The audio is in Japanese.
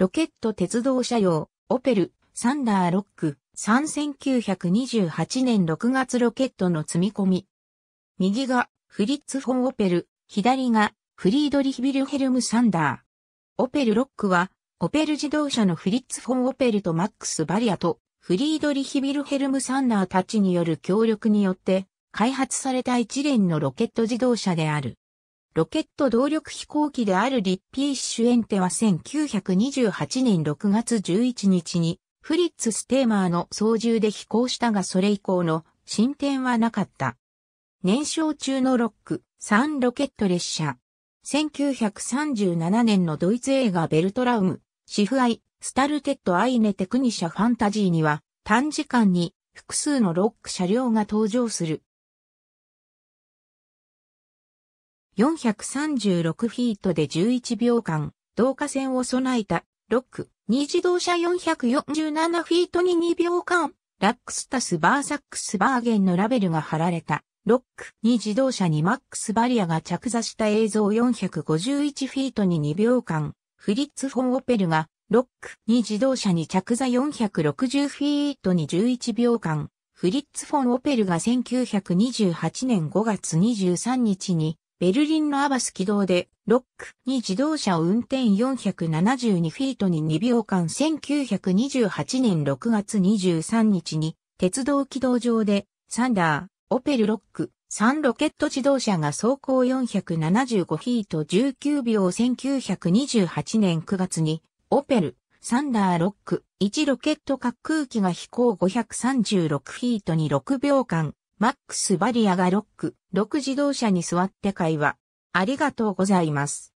ロケット鉄道車用、オペル、サンダーロック、3928年6月ロケットの積み込み。右がフリッツ・フォン・オペル、左がフリードリヒ・ビルヘルム・サンダー。オペル・ロックは、オペル自動車のフリッツ・フォン・オペルとマックス・バリアと、フリードリヒ・ビルヘルム・サンダーたちによる協力によって、開発された一連のロケット自動車である。ロケット動力飛行機であるリッピー・シュエンテは1928年6月11日にフリッツ・ステーマーの操縦で飛行したがそれ以降の進展はなかった。燃焼中のロック3ロケット列車。1937年のドイツ映画ベルトラウム、シフアイ、スタルテッドアイネテクニシャファンタジーには短時間に複数のロック車両が登場する。436フィートで11秒間、導火線を備えた、ロック、2自動車447フィートに2秒間、ラックスタスバーサックスバーゲンのラベルが貼られた、ロックに自動車にマックスバリアが着座した映像451フィートに2秒間、フリッツ・フォン・オペルが、ロックに自動車に着座460フィートに11秒間、フリッツ・フォン・オペルが1928年5月23日に、ベルリンのアバス軌道で、ロックに自動車を運転472フィートに2秒間1928年6月23日に、鉄道軌道上で、サンダー、オペルロック、3ロケット自動車が走行475フィート19秒1928年9月に、オペル、サンダーロック、1ロケット滑空機が飛行536フィートに6秒間、マックス・バリアがロック、6自動車に座って会話。ありがとうございます。